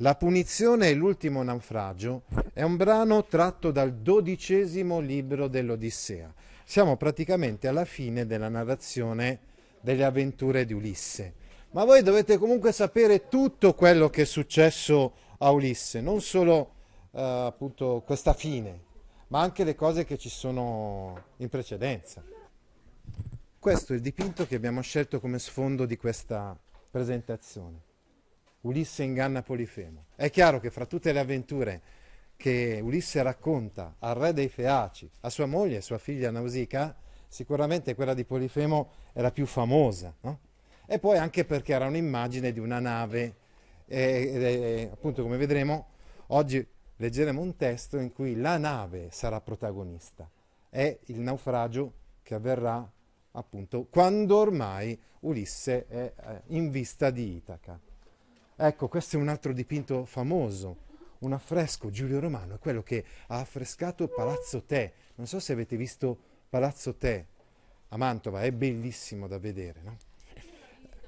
La punizione e l'ultimo naufragio è un brano tratto dal dodicesimo libro dell'Odissea. Siamo praticamente alla fine della narrazione delle avventure di Ulisse. Ma voi dovete comunque sapere tutto quello che è successo a Ulisse, non solo eh, appunto questa fine, ma anche le cose che ci sono in precedenza. Questo è il dipinto che abbiamo scelto come sfondo di questa presentazione. Ulisse inganna Polifemo. È chiaro che fra tutte le avventure che Ulisse racconta al re dei Feaci, a sua moglie e sua figlia Nausica, sicuramente quella di Polifemo è la più famosa. No? E poi anche perché era un'immagine di una nave. E, e, appunto, come vedremo, oggi leggeremo un testo in cui la nave sarà protagonista. È il naufragio che avverrà appunto quando ormai Ulisse è eh, in vista di Itaca. Ecco, questo è un altro dipinto famoso, un affresco, Giulio Romano, è quello che ha affrescato Palazzo Te. Non so se avete visto Palazzo Te a Mantova, è bellissimo da vedere, no?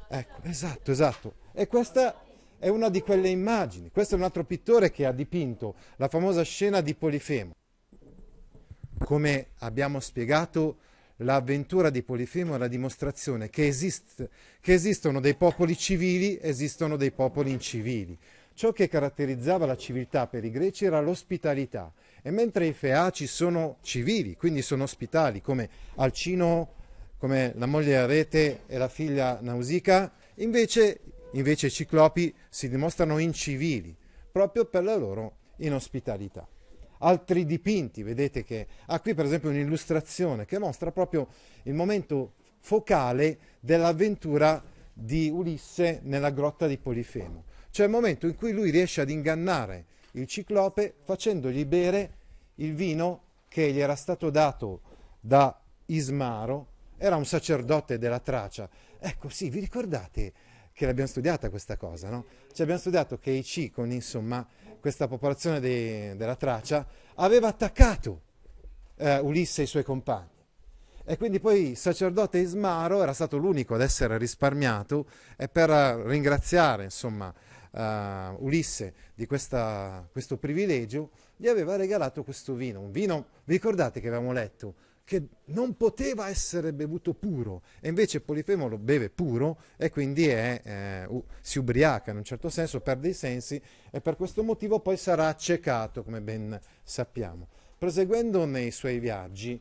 Ecco, esatto, esatto. E questa è una di quelle immagini. Questo è un altro pittore che ha dipinto la famosa scena di Polifemo. Come abbiamo spiegato, l'avventura di Polifemo è la dimostrazione che, esist- che esistono dei popoli civili, esistono dei popoli incivili. Ciò che caratterizzava la civiltà per i greci era l'ospitalità e mentre i feaci sono civili, quindi sono ospitali, come Alcino, come la moglie Arete e la figlia Nausica, invece, invece i ciclopi si dimostrano incivili proprio per la loro inospitalità altri dipinti, vedete che ha ah, qui per esempio un'illustrazione che mostra proprio il momento focale dell'avventura di Ulisse nella grotta di Polifemo, cioè il momento in cui lui riesce ad ingannare il ciclope facendogli bere il vino che gli era stato dato da Ismaro, era un sacerdote della Tracia. Ecco, sì, vi ricordate che l'abbiamo studiata questa cosa, no? Ci abbiamo studiato che i ciconi, insomma, questa popolazione de, della Tracia, aveva attaccato eh, Ulisse e i suoi compagni. E quindi poi il sacerdote Ismaro era stato l'unico ad essere risparmiato e per ringraziare insomma, eh, Ulisse di questa, questo privilegio gli aveva regalato questo vino, un vino, vi ricordate che avevamo letto, che non poteva essere bevuto puro e invece Polifemo lo beve puro e quindi è, eh, si ubriaca in un certo senso, perde i sensi e per questo motivo poi sarà accecato, come ben sappiamo. Proseguendo nei suoi viaggi,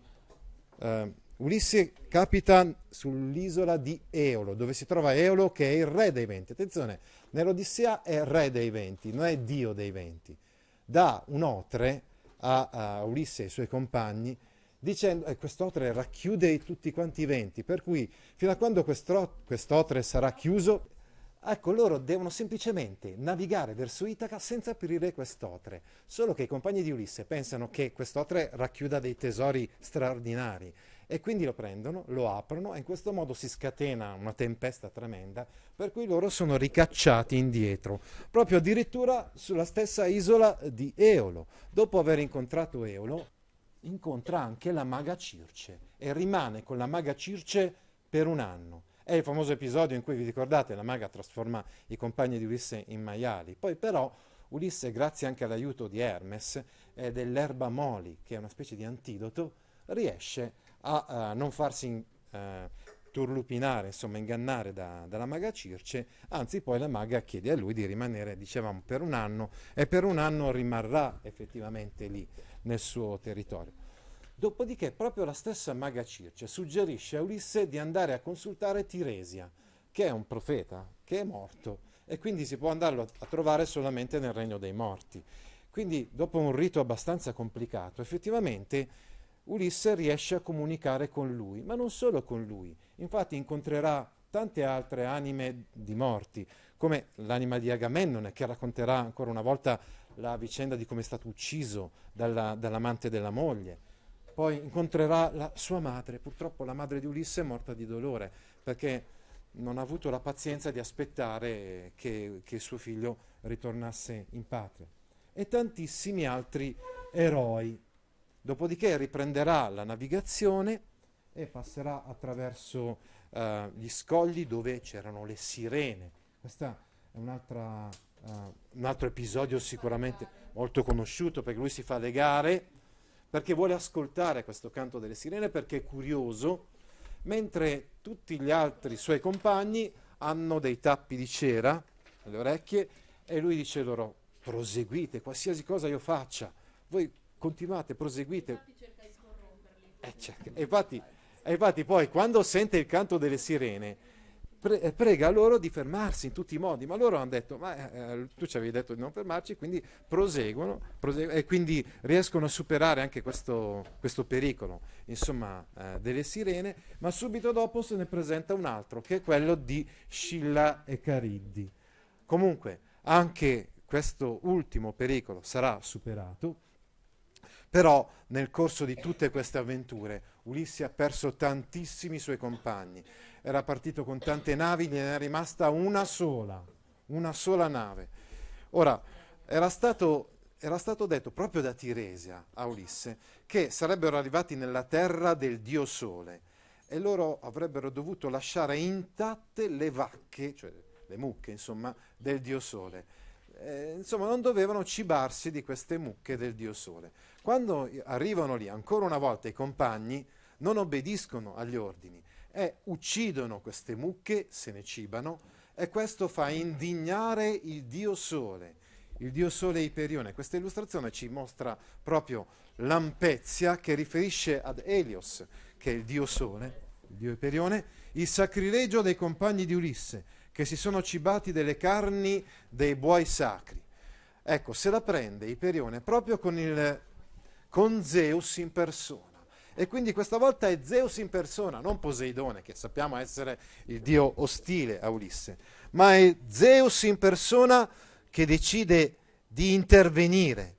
eh, Ulisse capita sull'isola di Eolo, dove si trova Eolo che è il re dei venti. Attenzione, nell'Odissea è re dei venti, non è dio dei venti. Da un otre a, a Ulisse e ai suoi compagni dicendo eh, quest'otre racchiude tutti quanti i venti, per cui fino a quando quest'otre sarà chiuso, ecco loro devono semplicemente navigare verso Itaca senza aprire quest'otre, solo che i compagni di Ulisse pensano che quest'otre racchiuda dei tesori straordinari e quindi lo prendono, lo aprono e in questo modo si scatena una tempesta tremenda per cui loro sono ricacciati indietro, proprio addirittura sulla stessa isola di Eolo. Dopo aver incontrato Eolo, incontra anche la maga Circe e rimane con la maga Circe per un anno. È il famoso episodio in cui vi ricordate la maga trasforma i compagni di Ulisse in maiali. Poi però Ulisse, grazie anche all'aiuto di Hermes e dell'erba moli, che è una specie di antidoto, riesce a, uh, non farsi uh, turlupinare, insomma ingannare da, dalla maga Circe, anzi poi la maga chiede a lui di rimanere, dicevamo, per un anno e per un anno rimarrà effettivamente lì nel suo territorio. Dopodiché proprio la stessa Maga Circe suggerisce a Ulisse di andare a consultare Tiresia, che è un profeta, che è morto, e quindi si può andarlo a trovare solamente nel regno dei morti. Quindi dopo un rito abbastanza complicato, effettivamente Ulisse riesce a comunicare con lui, ma non solo con lui, infatti incontrerà tante altre anime di morti, come l'anima di Agamennone che racconterà ancora una volta la vicenda di come è stato ucciso dalla, dall'amante della moglie. Poi incontrerà la sua madre, purtroppo la madre di Ulisse è morta di dolore perché non ha avuto la pazienza di aspettare che, che suo figlio ritornasse in patria. E tantissimi altri eroi. Dopodiché riprenderà la navigazione e passerà attraverso uh, gli scogli dove c'erano le sirene. Questa è un'altra eh, un altro episodio sicuramente molto conosciuto perché lui si fa le gare perché vuole ascoltare questo canto delle sirene perché è curioso, mentre tutti gli altri suoi compagni hanno dei tappi di cera alle orecchie e lui dice loro proseguite, qualsiasi cosa io faccia, voi continuate, proseguite. E, eh, cerca, e, infatti, e infatti poi quando sente il canto delle sirene pre- eh, prega loro di fermarsi in tutti i modi, ma loro hanno detto, ma eh, eh tu ci avevi detto di non fermarci, quindi proseguono, proseguono e quindi riescono a superare anche questo, questo pericolo, insomma, eh, delle sirene, ma subito dopo se ne presenta un altro, che è quello di Scilla e Cariddi. Comunque, anche questo ultimo pericolo sarà superato però nel corso di tutte queste avventure Ulisse ha perso tantissimi suoi compagni. Era partito con tante navi, gliene è rimasta una sola, una sola nave. Ora, era stato, era stato detto proprio da Tiresia a Ulisse che sarebbero arrivati nella terra del Dio Sole e loro avrebbero dovuto lasciare intatte le vacche, cioè le mucche, insomma, del Dio Sole. Eh, insomma, non dovevano cibarsi di queste mucche del Dio Sole. Quando arrivano lì, ancora una volta, i compagni non obbediscono agli ordini e uccidono queste mucche, se ne cibano, e questo fa indignare il Dio Sole, il Dio Sole Iperione. Questa illustrazione ci mostra proprio l'ampezia che riferisce ad Elios, che è il Dio Sole, il Dio Iperione, il sacrilegio dei compagni di Ulisse, che si sono cibati delle carni dei buoi sacri. Ecco, se la prende Iperione proprio con il con Zeus in persona. E quindi questa volta è Zeus in persona, non Poseidone, che sappiamo essere il dio ostile a Ulisse, ma è Zeus in persona che decide di intervenire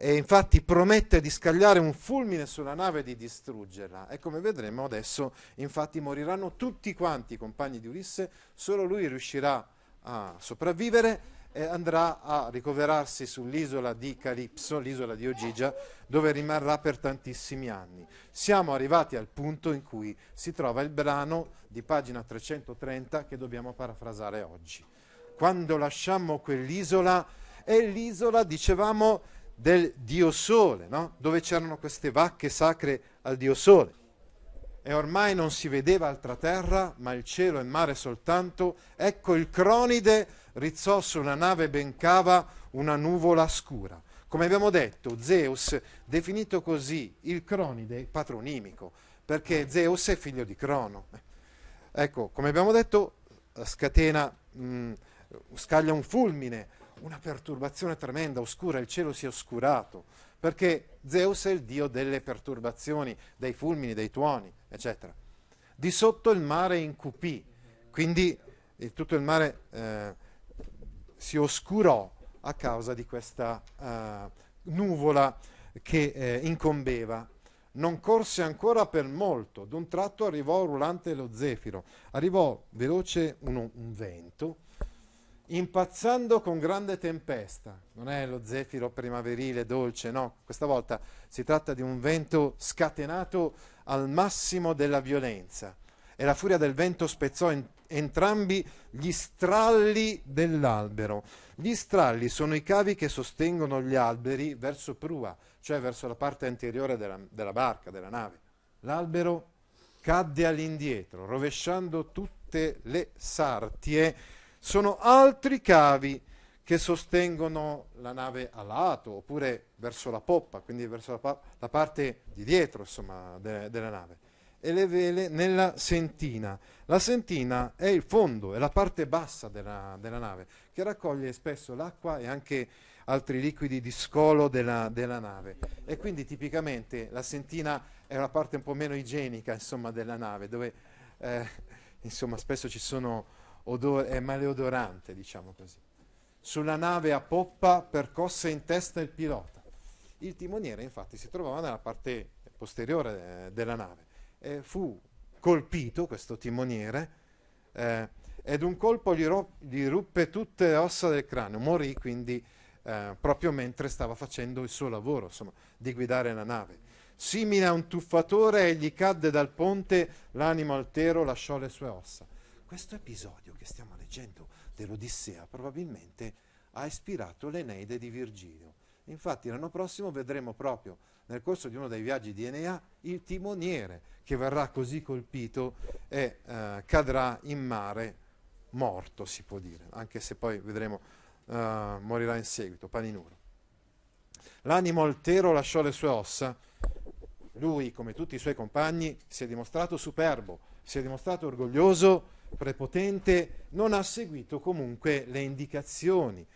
e infatti promette di scagliare un fulmine sulla nave e di distruggerla. E come vedremo adesso, infatti, moriranno tutti quanti i compagni di Ulisse, solo lui riuscirà a sopravvivere eh, andrà a ricoverarsi sull'isola di Calipso, l'isola di Ogigia, dove rimarrà per tantissimi anni. Siamo arrivati al punto in cui si trova il brano di pagina 330 che dobbiamo parafrasare oggi. Quando lasciammo quell'isola, è l'isola, dicevamo, del Dio Sole, no? dove c'erano queste vacche sacre al Dio Sole e ormai non si vedeva altra terra, ma il cielo e il mare soltanto, ecco il cronide rizzò su una nave ben cava una nuvola scura. Come abbiamo detto, Zeus, definito così il cronide patronimico, perché Zeus è figlio di Crono. Ecco, come abbiamo detto, eh, scatena, mh, mm, scaglia un fulmine, una perturbazione tremenda, oscura, il cielo si è oscurato, perché Zeus è il dio delle perturbazioni, dei fulmini, dei tuoni, eccetera. Di sotto il mare incupì, quindi tutto il mare... Eh, si oscurò a causa di questa uh, nuvola che eh, incombeva. Non corse ancora per molto, d'un tratto arrivò rulante lo zefiro, arrivò veloce uno, un vento, impazzando con grande tempesta. Non è lo zefiro primaverile dolce, no, questa volta si tratta di un vento scatenato al massimo della violenza e la furia del vento spezzò in- entrambi gli stralli dell'albero. Gli stralli sono i cavi che sostengono gli alberi verso prua, cioè verso la parte anteriore della, della barca, della nave. L'albero cadde all'indietro, rovesciando tutte le sartie. Sono altri cavi che sostengono la nave a lato oppure verso la poppa, quindi verso la, pa- la parte di dietro insomma, de- della nave e le vele nella sentina. La sentina è il fondo, è la parte bassa della, della nave, che raccoglie spesso l'acqua e anche altri liquidi di scolo della, della, nave. E quindi tipicamente la sentina è la parte un po' meno igienica insomma, della nave, dove eh, insomma, spesso ci sono odore, è maleodorante, diciamo così. Sulla nave a poppa percosse in testa il pilota. Il timoniere infatti si trovava nella parte posteriore eh, della nave eh, fu colpito, questo timoniere, eh, ed un colpo gli, ro- gli, ruppe tutte le ossa del cranio, morì quindi eh, proprio mentre stava facendo il suo lavoro, insomma, di guidare la nave. Simile a un tuffatore, egli cadde dal ponte, l'animo altero lasciò le sue ossa. Questo episodio che stiamo leggendo dell'Odissea probabilmente ha ispirato l'Eneide di Virgilio Infatti l'anno prossimo vedremo proprio nel corso di uno dei viaggi di Enea il timoniere che verrà così colpito e eh, cadrà in mare morto, si può dire, anche se poi vedremo eh, morirà in seguito, paninuro. L'animo altero lasciò le sue ossa, lui come tutti i suoi compagni si è dimostrato superbo, si è dimostrato orgoglioso, prepotente, non ha seguito comunque le indicazioni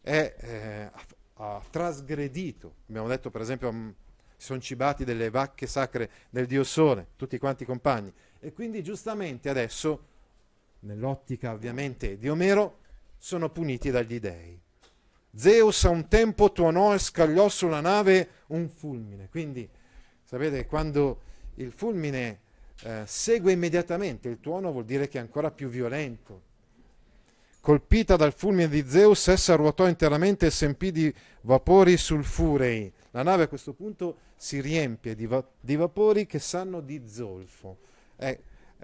è eh, ha trasgredito. Abbiamo detto per esempio mm, si sono cibati delle vacche sacre del dio Sole, tutti quanti i compagni. E quindi giustamente adesso, nell'ottica ovviamente di Omero, sono puniti dagli dei. Zeus a un tempo tuonò e scagliò sulla nave un fulmine. Quindi, sapete, quando il fulmine eh, segue immediatamente il tuono vuol dire che è ancora più violento, Colpita dal fulmine di Zeus, essa ruotò interamente e s'empì di vapori sulfurei. La nave a questo punto si riempie di, va- di vapori che sanno di zolfo. E, eh,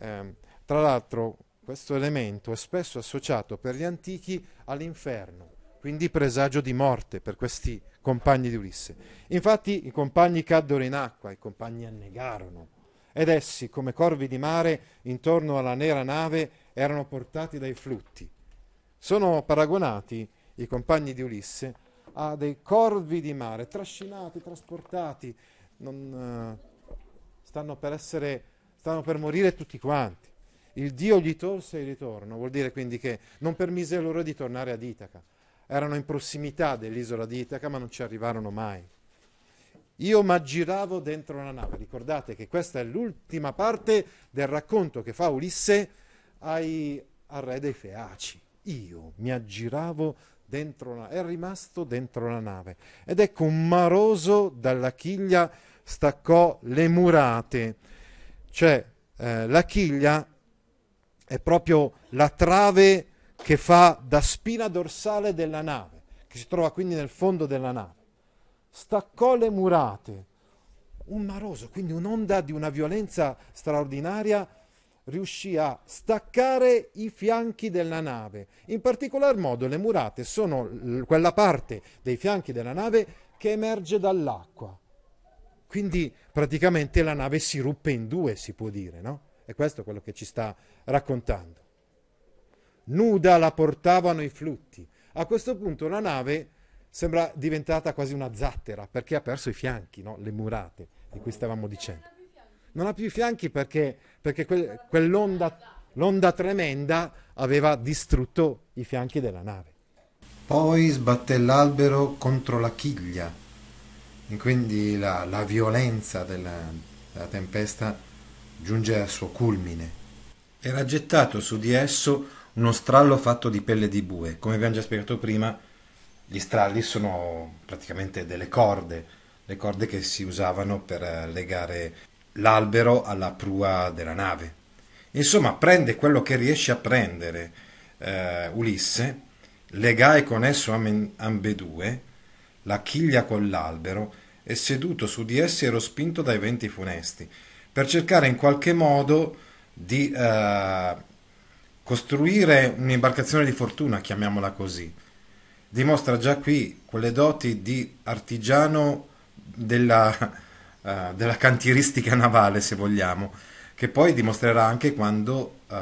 ehm, tra l'altro, questo elemento è spesso associato per gli antichi all'inferno, quindi presagio di morte per questi compagni di Ulisse. Infatti i compagni caddero in acqua, i compagni annegarono, ed essi, come corvi di mare, intorno alla nera nave erano portati dai flutti. Sono paragonati i compagni di Ulisse a dei corvi di mare, trascinati, trasportati, non, eh, stanno, per essere, stanno per morire tutti quanti. Il Dio gli tolse il ritorno, vuol dire quindi che non permise loro di tornare ad Itaca. Erano in prossimità dell'isola di Itaca, ma non ci arrivarono mai. Io m'aggiravo dentro la nave. Ricordate che questa è l'ultima parte del racconto che fa Ulisse ai, al re dei Feaci io mi aggiravo dentro una, è rimasto dentro la nave. Ed ecco un maroso dalla chiglia staccò le murate. Cioè eh, la chiglia è proprio la trave che fa da spina dorsale della nave, che si trova quindi nel fondo della nave. Staccò le murate. Un maroso, quindi un'onda di una violenza straordinaria riuscì a staccare i fianchi della nave. In particolar modo le murate sono quella parte dei fianchi della nave che emerge dall'acqua. Quindi praticamente la nave si ruppe in due, si può dire, no? E questo è quello che ci sta raccontando. Nuda la portavano i flutti. A questo punto la nave sembra diventata quasi una zattera perché ha perso i fianchi, no? le murate di cui stavamo dicendo non ha più i fianchi perché, perché quel, quell'onda tremenda aveva distrutto i fianchi della nave. Poi sbatté l'albero contro la chiglia, e quindi la, la violenza della, della tempesta giunge al suo culmine. Era gettato su di esso uno strallo fatto di pelle di bue. Come abbiamo già spiegato prima, gli stralli sono praticamente delle corde, le corde che si usavano per legare l'albero alla prua della nave. Insomma, prende quello che riesce a prendere eh, Ulisse, legai con esso ambedue, la chiglia con l'albero, e seduto su di essi ero spinto dai venti funesti, per cercare in qualche modo di eh, costruire un'imbarcazione di fortuna, chiamiamola così. Dimostra già qui quelle doti di artigiano della, uh, della cantieristica navale, se vogliamo, che poi dimostrerà anche quando uh,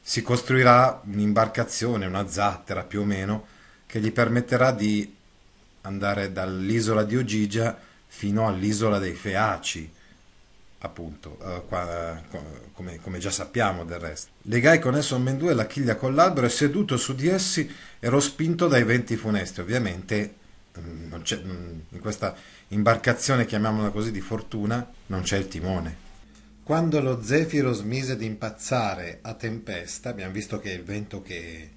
si costruirà un'imbarcazione, una zattera più o meno, che gli permetterà di andare dall'isola di Ogigia fino all'isola dei Feaci, appunto, uh, qua, come, come, già sappiamo del resto. Legai con esso ambendue la chiglia con l'albero e seduto su di essi ero spinto dai venti funesti, ovviamente Mm, in questa imbarcazione, chiamiamola così, di fortuna, non c'è il timone. Quando lo zefiro smise di impazzare a tempesta, abbiamo visto che il vento che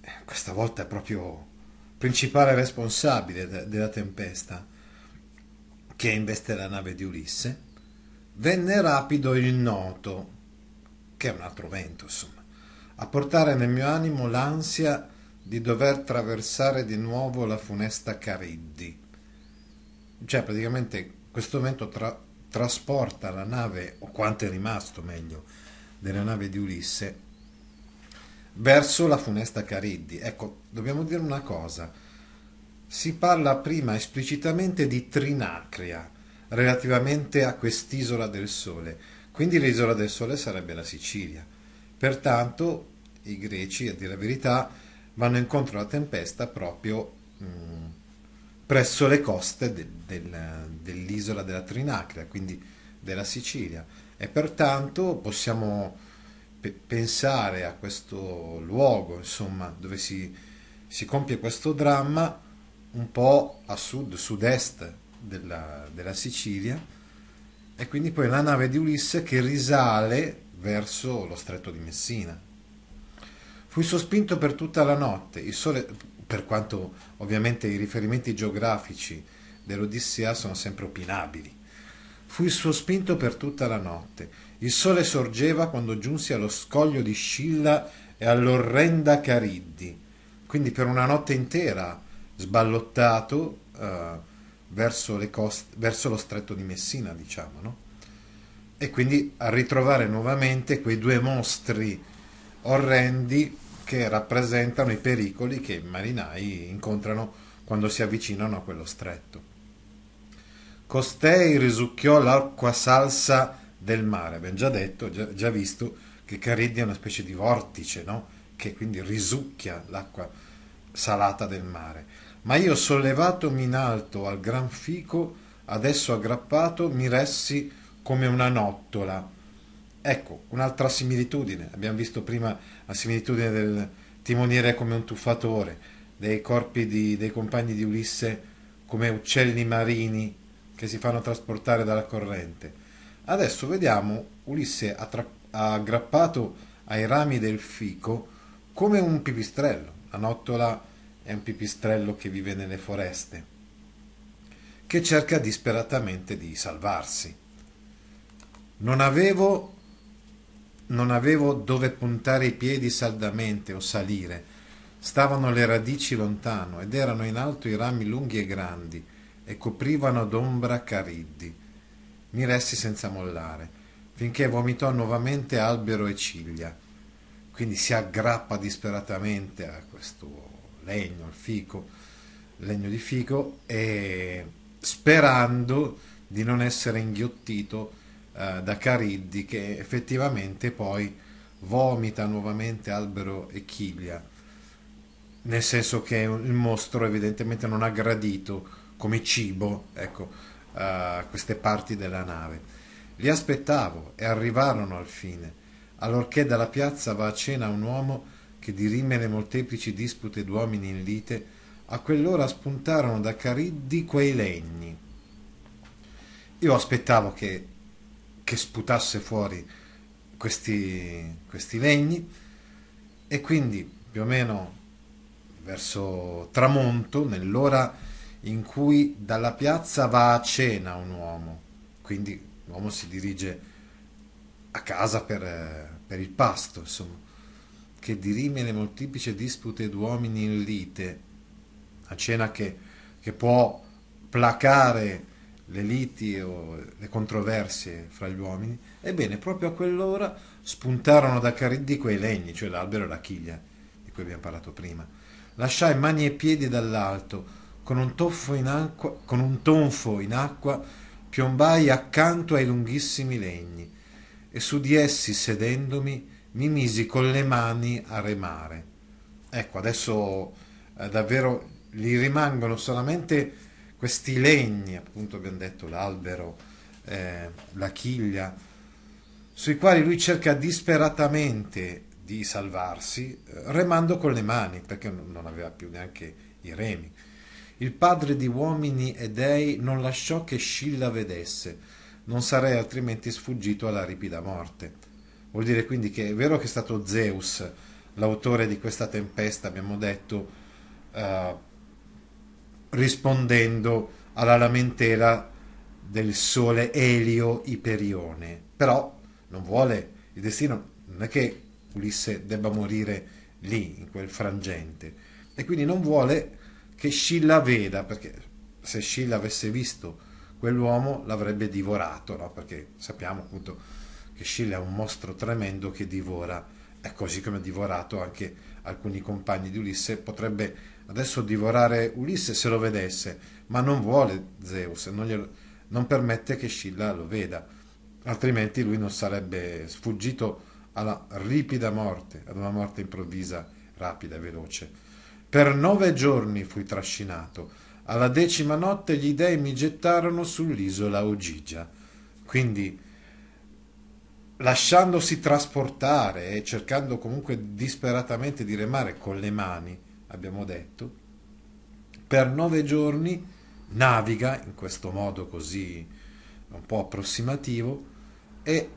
eh, questa volta è proprio principale responsabile della tempesta che investe la nave di Ulisse, venne rapido il noto, che è un altro vento, insomma, a portare nel mio animo l'ansia di dover traversare di nuovo la funesta Cariddi. Cioè praticamente questo vento tra, trasporta la nave, o quanto è rimasto meglio, della nave di Ulisse, verso la funesta Cariddi. Ecco, dobbiamo dire una cosa, si parla prima esplicitamente di Trinacria relativamente a quest'isola del Sole, quindi l'isola del Sole sarebbe la Sicilia. Pertanto i greci, a dire la verità, vanno incontro alla tempesta proprio mh, mm, presso le coste de, del, dell'isola della Trinacria, quindi della Sicilia. E pertanto possiamo pe- pensare a questo luogo, insomma, dove si, si, compie questo dramma, un po' a sud, sud-est della, della Sicilia, e quindi poi la nave di Ulisse che risale verso lo stretto di Messina. Fui sospinto per tutta la notte, il sole, per quanto ovviamente i riferimenti geografici dell'Odissea sono sempre opinabili. Fui sospinto per tutta la notte. Il sole sorgeva quando giunsi allo scoglio di Scilla e all'orrenda Cariddi. Quindi per una notte intera sballottato eh, verso, coste, verso, lo stretto di Messina, diciamo, no? E quindi a ritrovare nuovamente quei due mostri orrendi che rappresentano i pericoli che i marinai incontrano quando si avvicinano a quello stretto. Costei risucchiò l'acqua salsa del mare, Abbiamo già detto, già, già visto che Cariddi è una specie di vortice, no? che quindi risucchia l'acqua salata del mare. Ma io sollevatomi in alto al gran fico, adesso aggrappato, mi ressi come una nottola Ecco, un'altra similitudine, abbiamo visto prima la similitudine del timoniere come un tuffatore, dei corpi di, dei compagni di Ulisse come uccelli marini che si fanno trasportare dalla corrente. Adesso vediamo Ulisse attra- aggrappato ai rami del fico come un pipistrello. La nottola è un pipistrello che vive nelle foreste, che cerca disperatamente di salvarsi. Non avevo non avevo dove puntare i piedi saldamente o salire. Stavano le radici lontano ed erano in alto i rami lunghi e grandi e coprivano d'ombra cariddi. Mi resti senza mollare, finché vomitò nuovamente albero e ciglia. Quindi si aggrappa disperatamente a questo legno, al fico, legno di fico, e sperando di non essere inghiottito eh, da Cariddi che effettivamente poi vomita nuovamente Albero e Chiglia, nel senso che il mostro evidentemente non ha gradito come cibo ecco, eh, queste parti della nave. Li aspettavo e arrivarono al fine, allorché dalla piazza va a cena un uomo che dirime le molteplici dispute d'uomini in lite, a quell'ora spuntarono da Cariddi quei legni. Io aspettavo che che sputasse fuori questi, questi legni e quindi più o meno verso tramonto, nell'ora in cui dalla piazza va a cena un uomo, quindi l'uomo si dirige a casa per, per il pasto, insomma, che dirime le molteplici dispute d'uomini in lite, a cena che, che può placare le liti o le controversie fra gli uomini, ebbene proprio a quell'ora spuntarono da Cariddi quei legni, cioè l'albero e la chiglia, di cui abbiamo parlato prima. Lasciai mani e piedi dall'alto, con un, in acqua, con un tonfo in acqua piombai accanto ai lunghissimi legni e su di essi sedendomi mi misi con le mani a remare. Ecco, adesso eh, davvero gli rimangono solamente questi legni, appunto abbiamo detto l'albero, eh, la chiglia, sui quali lui cerca disperatamente di salvarsi, eh, remando con le mani, perché non aveva più neanche i remi. Il padre di uomini e dei non lasciò che Scilla vedesse, non sarei altrimenti sfuggito alla ripida morte. Vuol dire quindi che è vero che è stato Zeus l'autore di questa tempesta, abbiamo detto, eh, rispondendo alla lamentela del sole Elio Iperione. Però non vuole il destino, non è che Ulisse debba morire lì, in quel frangente. E quindi non vuole che Scilla veda, perché se Scilla avesse visto quell'uomo l'avrebbe divorato, no? perché sappiamo appunto che Scilla è un mostro tremendo che divora, è così come ha divorato anche alcuni compagni di Ulisse, potrebbe adesso divorare Ulisse se lo vedesse, ma non vuole Zeus, non, glielo, non permette che Scilla lo veda, altrimenti lui non sarebbe sfuggito alla ripida morte, ad una morte improvvisa, rapida e veloce. Per nove giorni fui trascinato. Alla decima notte gli dei mi gettarono sull'isola Ogigia. Quindi lasciandosi trasportare e cercando comunque disperatamente di remare con le mani, abbiamo detto, per nove giorni naviga in questo modo così un po' approssimativo e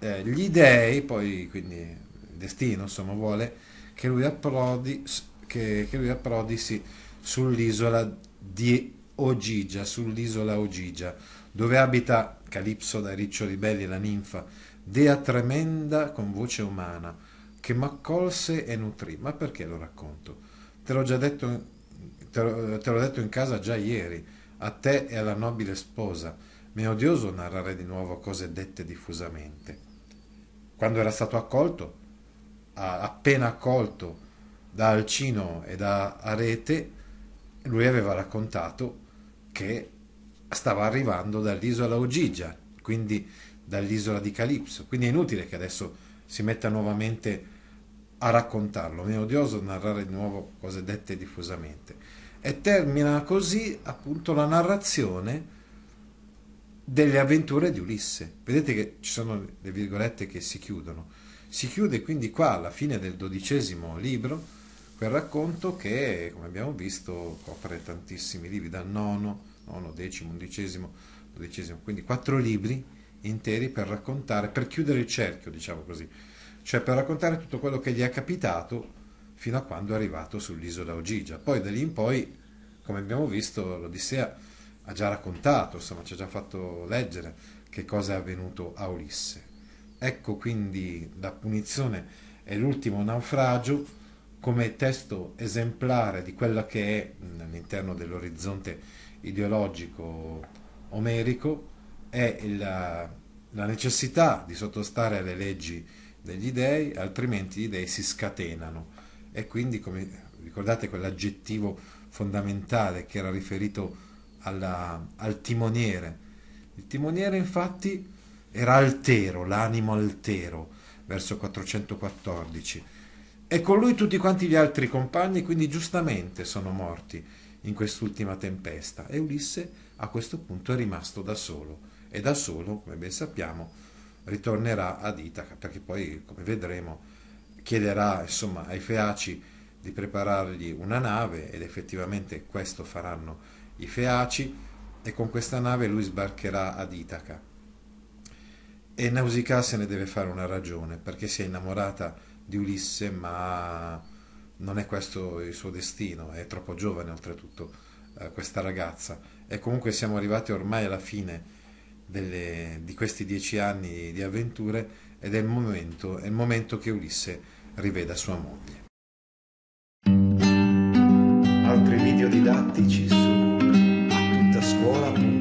eh, gli dèi, poi quindi il destino insomma vuole che lui approdi, che, che lui approdi sì, sull'isola di Ogigia, sull'isola Ogigia, dove abita Calipso dai riccioli belli la ninfa dea tremenda con voce umana, che m'accolse e nutrì. Ma perché lo racconto? Te l'ho già detto, te l'ho, te l'ho detto in casa già ieri, a te e alla nobile sposa. Mi è odioso narrare di nuovo cose dette diffusamente. Quando era stato accolto, appena accolto da Alcino e da Arete, lui aveva raccontato che stava arrivando dall'isola Ogigia, quindi dall'isola di Calipso. Quindi è inutile che adesso si metta nuovamente a raccontarlo, è odioso narrare di nuovo cose dette diffusamente. E termina così appunto la narrazione delle avventure di Ulisse. Vedete che ci sono le virgolette che si chiudono. Si chiude quindi qua, alla fine del dodicesimo libro, quel racconto che, come abbiamo visto, copre tantissimi libri, dal nono, nono, decimo, undicesimo, dodicesimo, quindi quattro libri interi per raccontare, per chiudere il cerchio, diciamo così, cioè per raccontare tutto quello che gli è capitato fino a quando è arrivato sull'isola Ogigia. Poi da lì in poi, come abbiamo visto, l'Odissea ha già raccontato, insomma ci ha già fatto leggere che cosa è avvenuto a Ulisse. Ecco quindi la punizione e l'ultimo naufragio come testo esemplare di quella che è all'interno dell'orizzonte ideologico omerico è il, la necessità di sottostare alle leggi degli dei, altrimenti gli dei si scatenano. E quindi, come ricordate quell'aggettivo fondamentale che era riferito alla, al timoniere, il timoniere infatti era altero, l'animo altero, verso 414. E con lui tutti quanti gli altri compagni, quindi giustamente sono morti in quest'ultima tempesta. E Ulisse a questo punto è rimasto da solo e da solo, come ben sappiamo, ritornerà ad Itaca, perché poi, come vedremo, chiederà insomma, ai Feaci di preparargli una nave ed effettivamente questo faranno i Feaci e con questa nave lui sbarcherà ad Itaca. E Nausicaa se ne deve fare una ragione, perché si è innamorata di Ulisse, ma non è questo il suo destino, è troppo giovane oltretutto eh, questa ragazza. E comunque siamo arrivati ormai alla fine delle, di questi dieci anni di avventure ed è il, momento, è il momento che Ulisse riveda sua moglie. Altri video didattici su a tutta scuola.